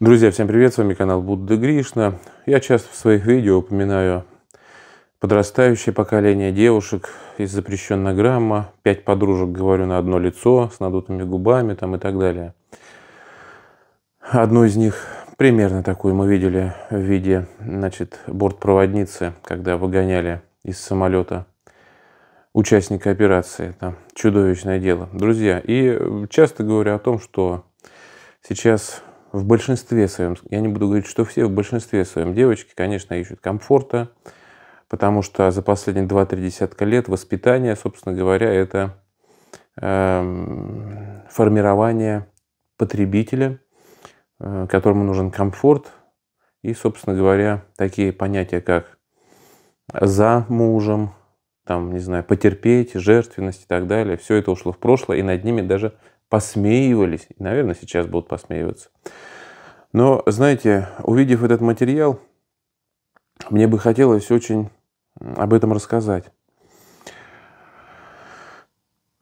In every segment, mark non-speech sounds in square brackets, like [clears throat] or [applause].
Друзья, всем привет, с вами канал Будда Гришна. Я часто в своих видео упоминаю подрастающее поколение девушек из запрещенной грамма, пять подружек говорю на одно лицо, с надутыми губами там и так далее. Одну из них примерно такую мы видели в виде значит, бортпроводницы, когда выгоняли из самолета участника операции. Там чудовищное дело. Друзья, и э, часто говорю о том, что сейчас в большинстве своем, я не буду говорить, что все, в большинстве своем девочки, конечно, ищут комфорта, потому что за последние 2-3 десятка лет воспитание, собственно говоря, это э, формирование потребителя, э, которому нужен комфорт, и, собственно говоря, такие понятия, как за мужем, там, не знаю, потерпеть, жертвенность и так далее, все это ушло в прошлое, и над ними даже посмеивались, и, наверное, сейчас будут посмеиваться. Но, знаете, увидев этот материал, мне бы хотелось очень об этом рассказать.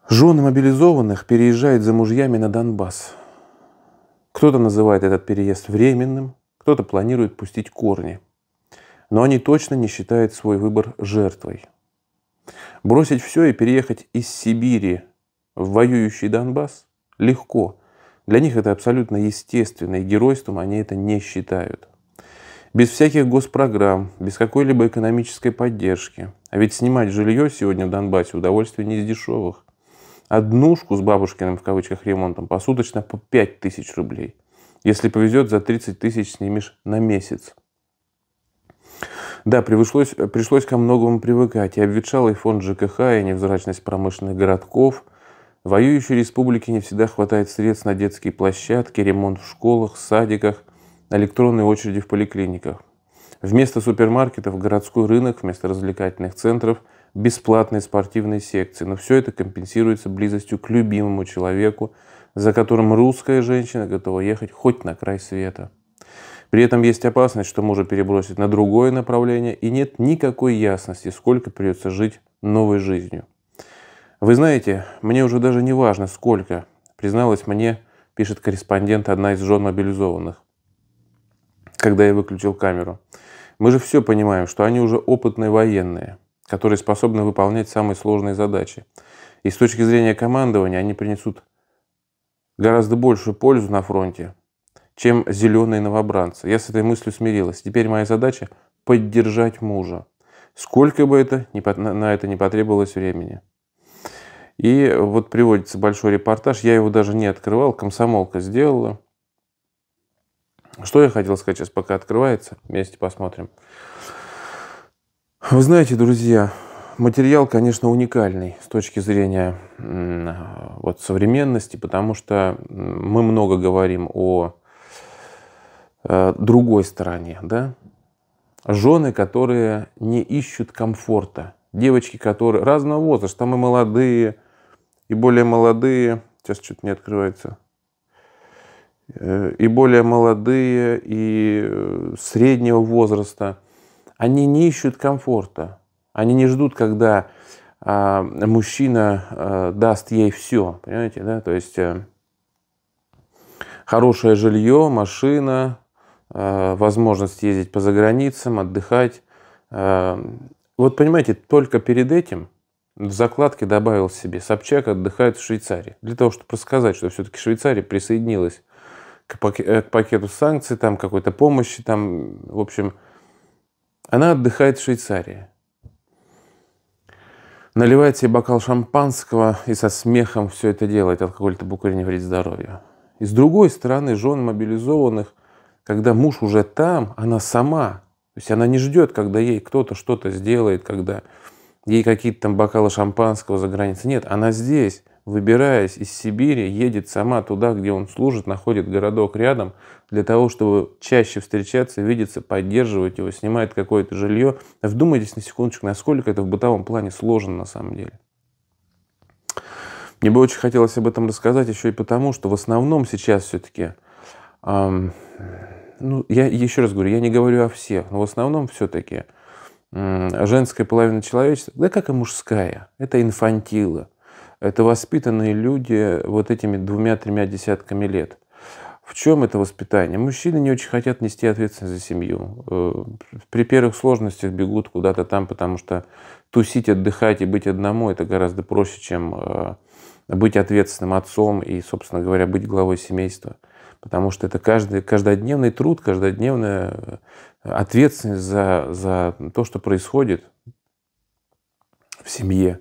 Жены мобилизованных переезжают за мужьями на Донбасс. Кто-то называет этот переезд временным, кто-то планирует пустить корни. Но они точно не считают свой выбор жертвой. Бросить все и переехать из Сибири в воюющий Донбасс легко. Для них это абсолютно естественно, и геройством они это не считают. Без всяких госпрограмм, без какой-либо экономической поддержки. А ведь снимать жилье сегодня в Донбассе удовольствие не из дешевых. Однушку с бабушкиным в кавычках ремонтом посуточно по 5 тысяч рублей. Если повезет, за 30 тысяч снимешь на месяц. Да, пришлось, пришлось ко многому привыкать. И обветшалый фонд ЖКХ, и невзрачность промышленных городков – Воюющей республике не всегда хватает средств на детские площадки, ремонт в школах, садиках, электронные очереди в поликлиниках. Вместо супермаркетов – городской рынок, вместо развлекательных центров – бесплатные спортивные секции. Но все это компенсируется близостью к любимому человеку, за которым русская женщина готова ехать хоть на край света. При этом есть опасность, что мужа перебросить на другое направление, и нет никакой ясности, сколько придется жить новой жизнью. Вы знаете, мне уже даже не важно, сколько, призналась мне, пишет корреспондент одна из жен мобилизованных, когда я выключил камеру. Мы же все понимаем, что они уже опытные военные, которые способны выполнять самые сложные задачи. И с точки зрения командования они принесут гораздо большую пользу на фронте, чем зеленые новобранцы. Я с этой мыслью смирилась. Теперь моя задача – поддержать мужа. Сколько бы это на это не потребовалось времени. И вот приводится большой репортаж, я его даже не открывал, комсомолка сделала. Что я хотел сказать сейчас, пока открывается, вместе посмотрим. Вы знаете, друзья, материал, конечно, уникальный с точки зрения вот, современности, потому что мы много говорим о э, другой стороне, да? Жены, которые не ищут комфорта, девочки, которые разного возраста, там и молодые, и более молодые, сейчас что-то не открывается, э, и более молодые, и э, среднего возраста, они не ищут комфорта. Они не ждут, когда а, мужчина а, даст ей все, понимаете, да? То есть а, хорошее жилье, машина, а, возможность ездить по заграницам, отдыхать. А, вот понимаете, только перед этим – в закладке добавил себе «Собчак отдыхает в Швейцарии». Для того, чтобы рассказать, что все-таки Швейцария присоединилась э, к, пакету санкций, там какой-то помощи, там, в общем, она отдыхает в Швейцарии. Наливает себе бокал шампанского и со смехом все это делает. Алкоголь табакури не вредит здоровью. И с другой стороны, жен мобилизованных, когда муж уже там, она сама. То есть она не ждет, когда ей кто-то что-то сделает, когда ей какие-то там бокалы шампанского за границей. Нет, она здесь, выбираясь из Сибири, едет сама туда, где он служит, находит городок рядом, для того, чтобы чаще встречаться, видеться, поддерживать его, снимает какое-то жилье. Вдумайтесь на секундочку, насколько это в бытовом плане сложно на самом деле. Мне бы очень хотелось об этом рассказать еще и потому, что в основном сейчас все-таки, эм, ну, я еще раз говорю, я не говорю о всех, но в основном все-таки – женская половина человечества, да как и мужская, это инфантила. Это воспитанные люди вот этими двумя-тремя десятками лет. В чем это воспитание? Мужчины не очень хотят нести ответственность за семью. Э, при первых сложностях бегут куда-то там, потому что тусить, отдыхать и быть одному – это гораздо проще, чем э, быть ответственным отцом и, собственно говоря, быть главой семейства потому что это каждый, каждодневный труд, каждодневная э, ответственность за, за то, что происходит в семье.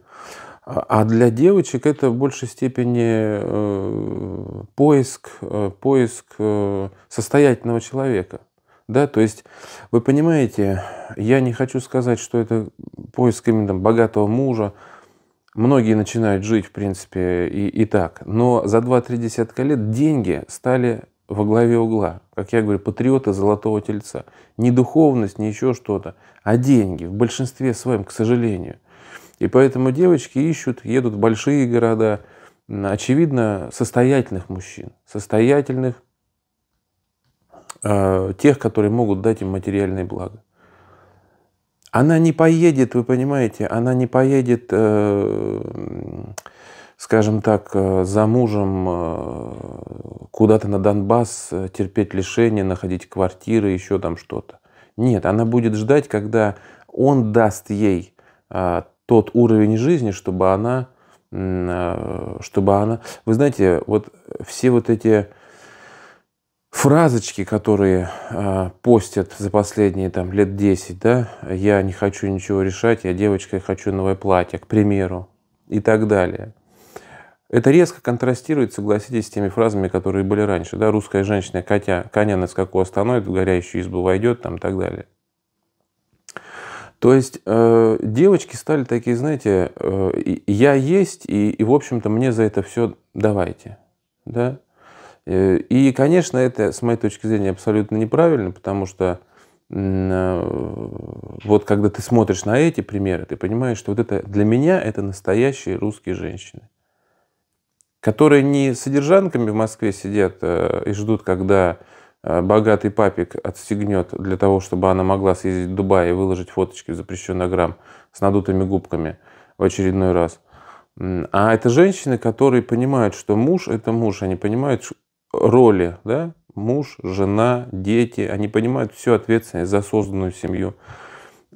А для девочек это в большей степени э, поиск, э, поиск состоятельного человека. Да, то есть, вы понимаете, я не хочу сказать, что это поиск именно богатого мужа. Многие начинают жить, в принципе, и, и так. Но за 2-3 десятка лет деньги стали во главе угла. Как я говорю, патриоты золотого тельца. Не духовность, не еще что-то, а деньги в большинстве своем, к сожалению. И поэтому девочки ищут, едут в большие города, очевидно, состоятельных мужчин, состоятельных, а, тех, которые могут дать им материальные блага. Она не поедет, вы понимаете, она не поедет э, скажем так, э, за мужем э, куда-то на Донбасс э, терпеть лишения, находить квартиры, еще там что-то. Нет, она будет ждать, когда он даст ей а, тот уровень жизни, чтобы она, чтобы она... Вы знаете, вот все вот эти фразочки, которые а, постят за последние там, лет 10, да, я не хочу ничего решать, я девочка, я хочу новое платье, к примеру, и так далее – это резко контрастирует, согласитесь, с теми фразами, которые были раньше. Да, русская женщина, котя, коня на скаку остановит, в горящую избу войдет, там, и так далее. То есть э, девочки стали такие, знаете, э, я есть, и, и, в общем-то, мне за это все давайте. Да? Э, и, конечно, это, с моей точки зрения, абсолютно неправильно, потому что э, вот когда ты смотришь на эти примеры, ты понимаешь, что вот это для меня это настоящие русские женщины которые не содержанками в Москве сидят э, и ждут, когда э, богатый папик отстегнет для того, чтобы она могла съездить в Дубай и выложить фоточки в запрещенный грамм с надутыми губками в очередной раз. А это женщины, которые понимают, что муж – это муж. Они понимают роли, да? Муж, жена, дети. Они понимают всю ответственность за созданную семью.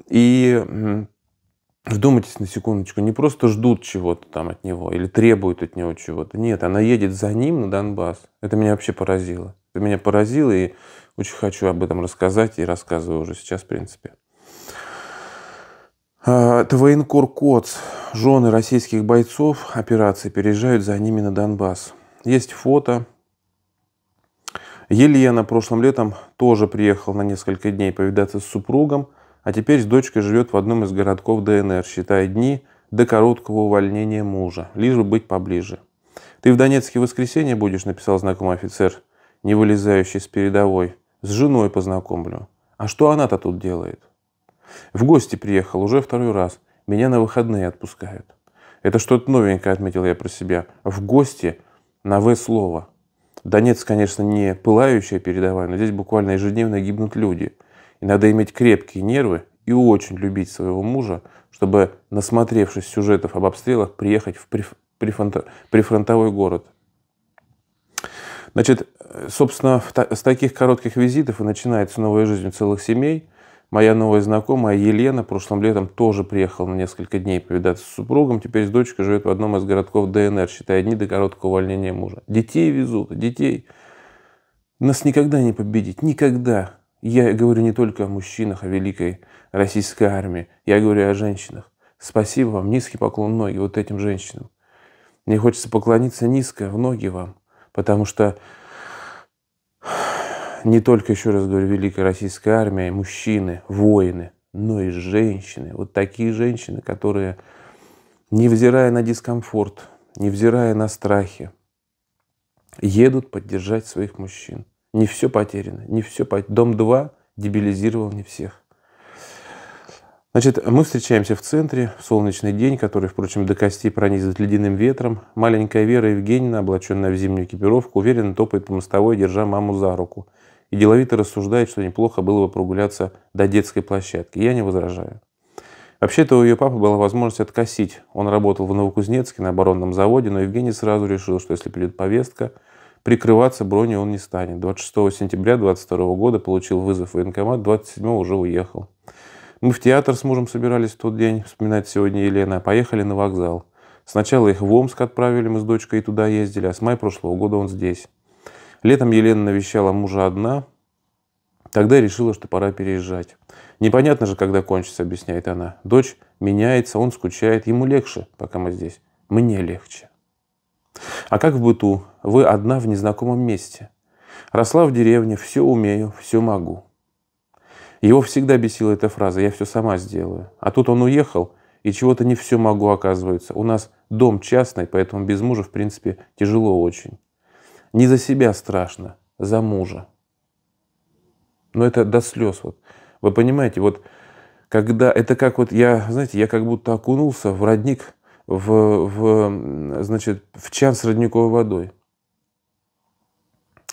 И вдумайтесь на секундочку, не просто ждут чего-то там от него или требуют от него чего-то. Нет, она едет за ним на Донбасс. Это меня вообще поразило. Это меня поразило, и очень хочу об этом рассказать, и рассказываю уже сейчас, в принципе. А, это военкор Коц. Жены российских бойцов операции переезжают за ними на Донбасс. Есть фото. Елена прошлым летом тоже приехала на несколько дней повидаться с супругом – а теперь с дочкой живет в одном из городков ДНР, считая дни до короткого увольнения мужа, лишь бы быть поближе. «Ты в Донецке в воскресенье будешь», — написал знакомый офицер, не вылезающий с передовой. «С женой познакомлю». «А что она-то тут делает?» «В гости приехал уже второй раз. Меня на выходные отпускают». «Это что-то новенькое», — отметил я про себя. «В гости на «в» слово». Донец, конечно, не пылающая передовая, но здесь буквально ежедневно гибнут люди — и надо иметь крепкие нервы и очень любить своего мужа, чтобы, насмотревшись сюжетов об обстрелах, приехать в прифронтовой город. Значит, собственно, с таких коротких визитов и начинается новая жизнь целых семей. Моя новая знакомая Елена прошлым летом тоже приехала на несколько дней повидаться с супругом. Теперь с дочкой живет в одном из городков ДНР, считая дни до короткого увольнения мужа. Детей везут, детей. Нас никогда не победить, никогда. Я говорю не только о мужчинах, о великой российской армии. Я говорю о женщинах. Спасибо вам, низкий поклон ноги вот этим женщинам. Мне хочется поклониться низко в ноги вам, потому что не только, еще раз говорю, великая российская армия, и мужчины, воины, но и женщины. Вот такие женщины, которые, невзирая на дискомфорт, невзирая на страхи, едут поддержать своих мужчин. Не все потеряно, не все потеряно. Дом 2 дебилизировал не всех. Значит, мы встречаемся в центре, в солнечный день, который, впрочем, до костей пронизывает ледяным ветром. Маленькая Вера Евгеньевна, облаченная в зимнюю экипировку, уверенно топает по мостовой, держа маму за руку. И деловито рассуждает, что неплохо было бы прогуляться до детской площадки. Я не возражаю. Вообще-то у ее папы была возможность откосить. Он работал в Новокузнецке на оборонном заводе, но Евгений сразу решил, что если придет повестка, прикрываться брони он не станет. 26 сентября 22 года получил вызов в военкомат, 27 уже уехал. Мы в театр с мужем собирались в тот день, вспоминать сегодня Елена, а поехали на вокзал. Сначала их в Омск отправили, мы с дочкой и туда ездили, а с мая прошлого года он здесь. Летом Елена навещала мужа одна, Тогда решила, что пора переезжать. Непонятно же, когда кончится, объясняет она. Дочь меняется, он скучает, ему легче, пока мы здесь. Мне легче. А как в быту? Вы одна в незнакомом месте. Росла в деревне, все умею, все могу. Его всегда бесила эта фраза «я все сама сделаю». А тут он уехал, и чего-то не все могу, оказывается. У нас дом частный, поэтому без мужа, в принципе, тяжело очень. Не за себя страшно, за мужа. Но это до слез. Вот. Вы понимаете, вот когда это как вот я, знаете, я как будто окунулся в родник, в, в, значит, в чан с родниковой водой.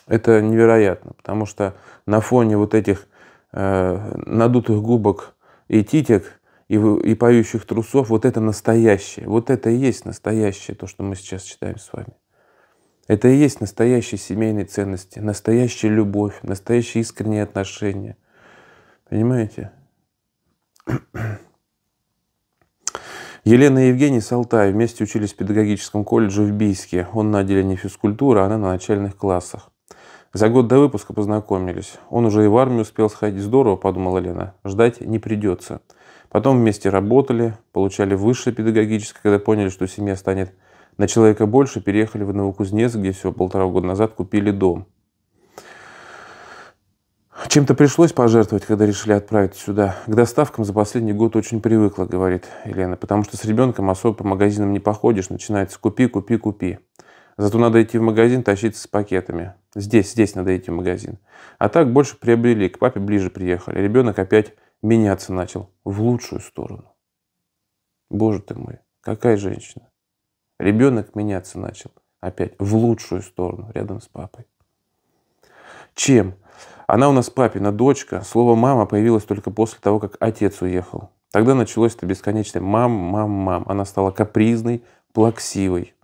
Это невероятно, потому что на фоне вот этих э, надутых губок и титек, и, и поющих трусов, вот это настоящее. Вот это и есть настоящее, то, что мы сейчас читаем с вами. Это и есть настоящие семейные ценности, настоящая любовь, настоящие искренние отношения. Понимаете? [clears throat] Елена и Евгений Салтай вместе учились в педагогическом колледже в Бийске. Он на отделении физкультуры, а она на начальных классах. За год до выпуска познакомились. Он уже и в армию успел сходить. Здорово, подумала Лена. Ждать не придется. Потом вместе работали, получали высшее педагогическое, когда поняли, что семья станет на человека больше, переехали в Новокузнецк, где всего полтора года назад купили дом. Чем-то пришлось пожертвовать, когда решили отправить сюда. К доставкам за последний год очень привыкла, говорит Елена, потому что с ребенком особо по магазинам не походишь, начинается купи, купи, купи. Зато надо идти в магазин, тащиться с пакетами. Здесь, здесь надо идти в магазин. А так больше приобрели, к папе ближе приехали. Ребенок опять меняться начал в лучшую сторону. Боже ты мой, какая женщина. Ребенок меняться начал опять в лучшую сторону рядом с папой. Чем? Она у нас папина дочка. Слово «мама» появилось только после того, как отец уехал. Тогда началось это бесконечное «мам, мам, мам». Она стала капризной, плаксивой.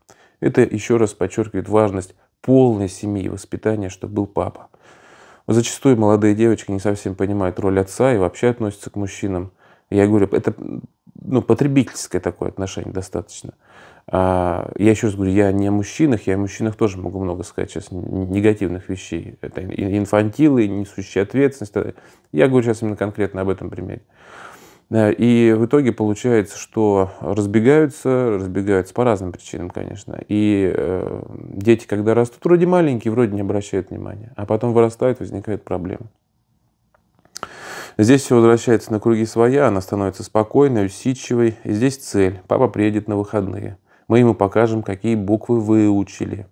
Это еще раз подчеркивает важность полной семьи и воспитания, чтобы был папа. зачастую молодые девочки не совсем понимают роль отца и вообще относятся к мужчинам. Я говорю, это ну, потребительское такое отношение достаточно. А, я еще раз говорю, я не о мужчинах, я о мужчинах тоже могу много сказать сейчас негативных вещей. Это инфантилы, несущие ответственность. Э, я говорю сейчас именно конкретно об этом примере. Э, и в итоге получается, что разбегаются, разбегаются по разным причинам, конечно. И э, дети, когда растут, вроде маленькие, вроде не обращают внимания, а потом вырастают, возникает проблема. Здесь все возвращается на круги своя, она становится спокойной, усидчивой. И здесь цель. Папа приедет на выходные. Мы ему покажем, какие буквы выучили.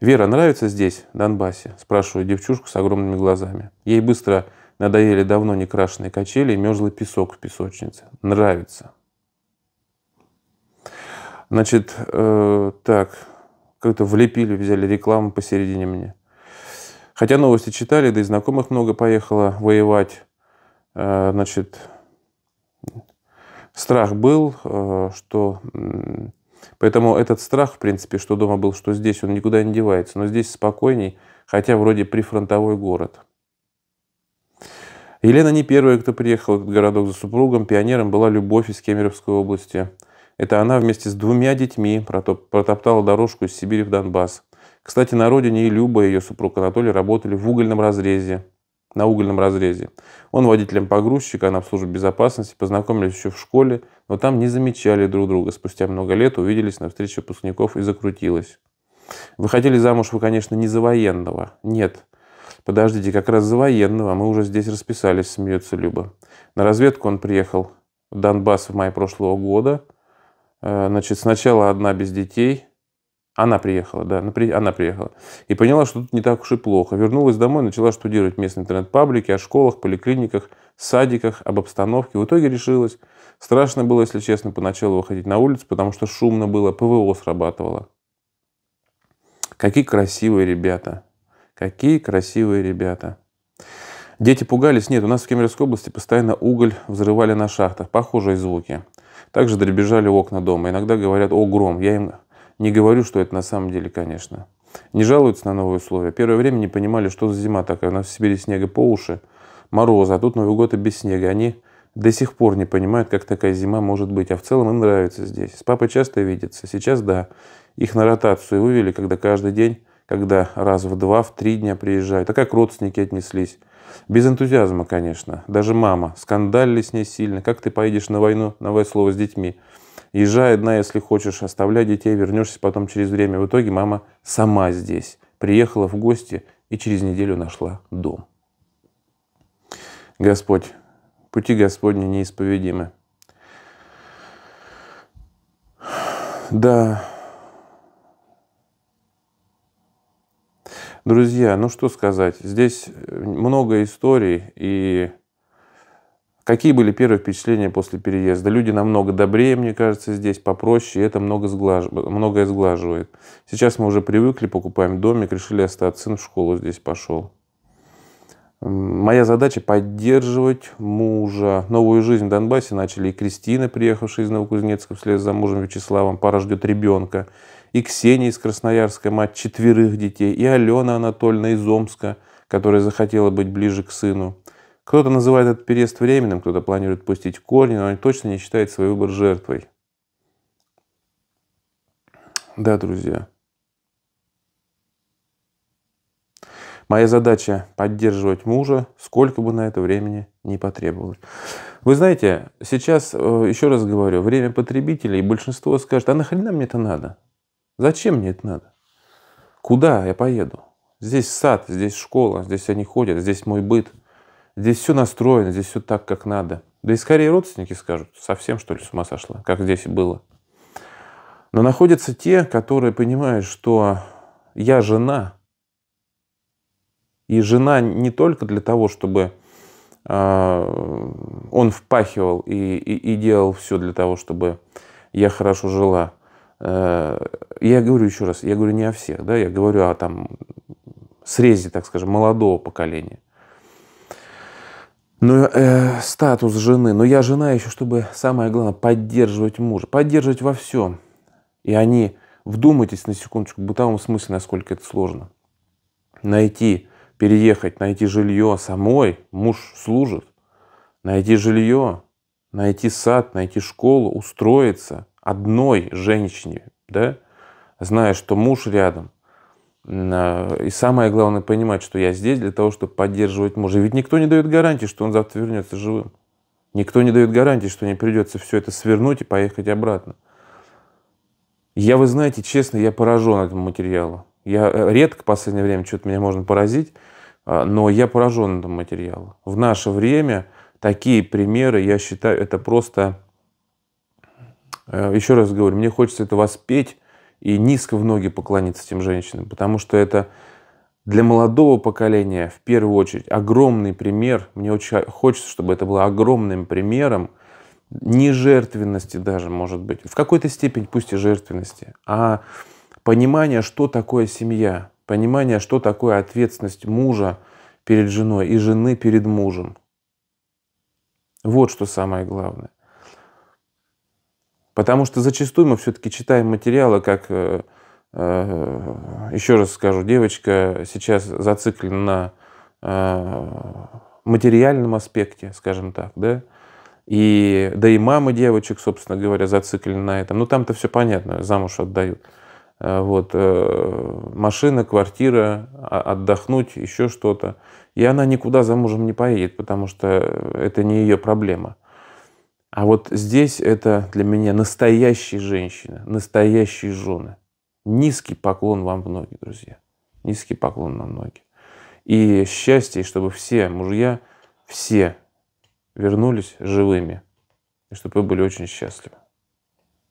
«Вера, нравится здесь, в Донбассе?» – спрашиваю девчушку с огромными глазами. Ей быстро Надоели давно не крашеные качели и мерзлый песок в песочнице. Нравится. Значит, э, так, как-то влепили, взяли рекламу посередине мне. Хотя новости читали, да и знакомых много поехало воевать. Э, значит, страх был, э, что... Э, поэтому этот страх, в принципе, что дома был, что здесь, он никуда не девается. Но здесь спокойней, хотя вроде прифронтовой город. Елена не первая, кто приехал в городок за супругом. Пионером была Любовь из Кемеровской области. Это она вместе с двумя детьми протоптала дорожку из Сибири в Донбасс. Кстати, на родине и Люба, и ее супруг Анатолий работали в угольном разрезе. На угольном разрезе. Он водителем погрузчика, она в службе безопасности, познакомились еще в школе, но там не замечали друг друга. Спустя много лет увиделись на встрече выпускников и закрутилось. Вы хотели замуж вы, конечно, не за военного. Нет, «Подождите, как раз за военного, а мы уже здесь расписались», – смеется Люба. На разведку он приехал в Донбасс в мае прошлого года. Э, значит, сначала одна без детей. Она приехала, да, она приехала. И поняла, что тут не так уж и плохо. Вернулась домой, начала штудировать местные интернет-паблики о школах, поликлиниках, садиках, об обстановке. В итоге решилась. Страшно было, если честно, поначалу выходить на улицу, потому что шумно было, ПВО срабатывало. Какие красивые ребята. Какие красивые ребята. Дети пугались? Нет, у нас в Кемеровской области постоянно уголь взрывали на шахтах. Похожие звуки. Также дребезжали окна дома. Иногда говорят «О, гром!» Я им не говорю, что это на самом деле, конечно. Не жалуются на новые условия. Первое время не понимали, что за зима такая. У нас в Сибири снега по уши, морозы, а тут Новый год и без снега. Они до сих пор не понимают, как такая зима может быть. А в целом им нравится здесь. С папой часто видятся. Сейчас да. Их на ротацию вывели, когда каждый день когда раз в два, в три дня приезжают, а как родственники отнеслись. Без энтузиазма, конечно. Даже мама. Скандалили с ней сильно. Как ты поедешь на войну, новое слово, с детьми? Езжай одна, если хочешь, оставляй детей, вернешься потом через время. В итоге мама сама здесь. Приехала в гости и через неделю нашла дом. Господь, пути Господни неисповедимы. Да, Друзья, ну что сказать, здесь э, много историй, и какие были первые впечатления после переезда? Люди намного добрее, мне кажется, здесь попроще, и это много сглаж... многое сглаживает. Сейчас мы уже привыкли, покупаем домик, решили остаться, сын в школу здесь пошел. Моя задача поддерживать мужа. Новую жизнь в Донбассе начали и Кристина, приехавшая из Новокузнецка вслед за мужем Вячеславом. Пара ждет ребенка и Ксения из Красноярска, мать четверых детей, и Алена Анатольевна из Омска, которая захотела быть ближе к сыну. Кто-то называет этот переезд временным, кто-то планирует пустить корни, но они точно не считают свой выбор жертвой. Да, друзья. Моя задача – поддерживать мужа, сколько бы на это времени не потребовалось. Вы знаете, сейчас, э, еще раз говорю, время потребителей, большинство скажет, а нахрена мне это надо? Зачем мне это надо? Куда я поеду? Здесь сад, здесь школа, здесь они ходят, здесь мой быт. Здесь все настроено, здесь все так, как надо. Да и скорее родственники скажут, совсем что ли с ума сошла, как здесь было. Но находятся те, которые понимают, что я жена, и жена не только для того, чтобы э, он впахивал и, и, и делал все для того, чтобы я хорошо жила, Э, я говорю еще раз, я говорю не о всех, да, я говорю о там срезе, так скажем, молодого поколения. Но ну, э, статус жены, но я жена еще, чтобы самое главное поддерживать мужа, поддерживать во всем. И они, вдумайтесь на секундочку, в бытовом смысле, насколько это сложно. Найти, переехать, найти жилье самой, муж служит, найти жилье, найти сад, найти школу, устроиться – одной женщине, да, зная, что муж рядом, а, и самое главное понимать, что я здесь для того, чтобы поддерживать мужа. Ведь никто не дает гарантии, что он завтра вернется живым. Никто не дает гарантии, что не придется все это свернуть и поехать обратно. Я, вы знаете, честно, я поражен этому материалу. Я э, редко в последнее время что-то меня можно поразить, а, но я поражен этому материалу. В наше время такие примеры, я считаю, это просто Э, еще раз говорю, мне хочется это воспеть и низко в ноги поклониться этим женщинам, потому что это для молодого поколения в первую очередь огромный пример. Мне очень хочется, чтобы это было огромным примером не жертвенности даже, может быть, в какой-то степени, пусть и жертвенности, а понимание, что такое семья, понимание, что такое ответственность мужа перед женой и жены перед мужем. Вот что самое главное. Потому что зачастую мы все-таки читаем материалы, как, э, э, еще раз скажу, девочка сейчас зациклена на э, материальном аспекте, скажем так, да, и, да и мамы девочек, собственно говоря, зациклены на этом. Ну, там-то все понятно, замуж отдают. Вот, машина, квартира, а, отдохнуть, еще что-то. И она никуда замужем не поедет, потому что это не ее проблема. А вот здесь это для меня настоящая женщина, настоящие жены. Низкий поклон вам в ноги, друзья. Низкий поклон на ноги. И счастье, чтобы все мужья, все вернулись живыми. И чтобы вы были очень счастливы.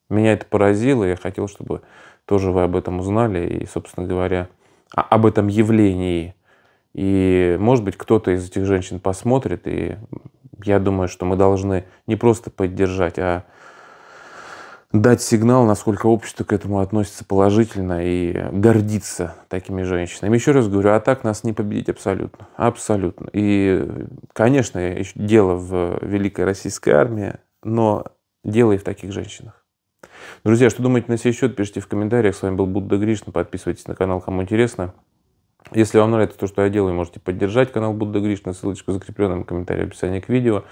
Меня это поразило, я хотел, чтобы тоже вы об этом узнали. И, собственно говоря, а, об этом явлении. И, может быть, кто-то из этих женщин посмотрит и я думаю, что мы должны не просто поддержать, а дать сигнал, насколько общество к этому относится положительно и гордиться такими женщинами. Еще раз говорю, а так нас не победить абсолютно. Абсолютно. И, конечно, дело в великой российской армии, но дело и в таких женщинах. Друзья, что думаете на сей счет, пишите в комментариях. С вами был Будда Гришна. Подписывайтесь на канал, кому интересно. Если вам нравится то, что я делаю, можете поддержать канал Будда Гришна. Ссылочка в закрепленном комментарии в описании к видео.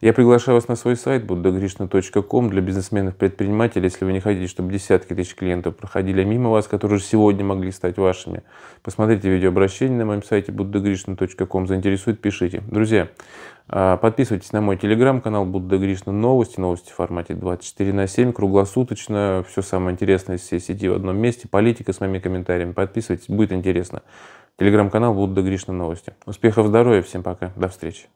Я приглашаю вас на свой сайт buddhagrishna.com для бизнесменов предпринимателей. Если вы не хотите, чтобы десятки тысяч клиентов проходили мимо вас, которые сегодня могли стать вашими, посмотрите видеообращение на моем сайте buddhagrishna.com. Заинтересует, пишите. Друзья, а, подписывайтесь на мой телеграм-канал Будда Гришна Новости, новости в формате 24 на 7, круглосуточно. Все самое интересное из всей сети в одном месте. Политика с моими комментариями. Подписывайтесь, будет интересно. Телеграм-канал Будда Гришна Новости. Успехов, здоровья, всем пока, до встречи.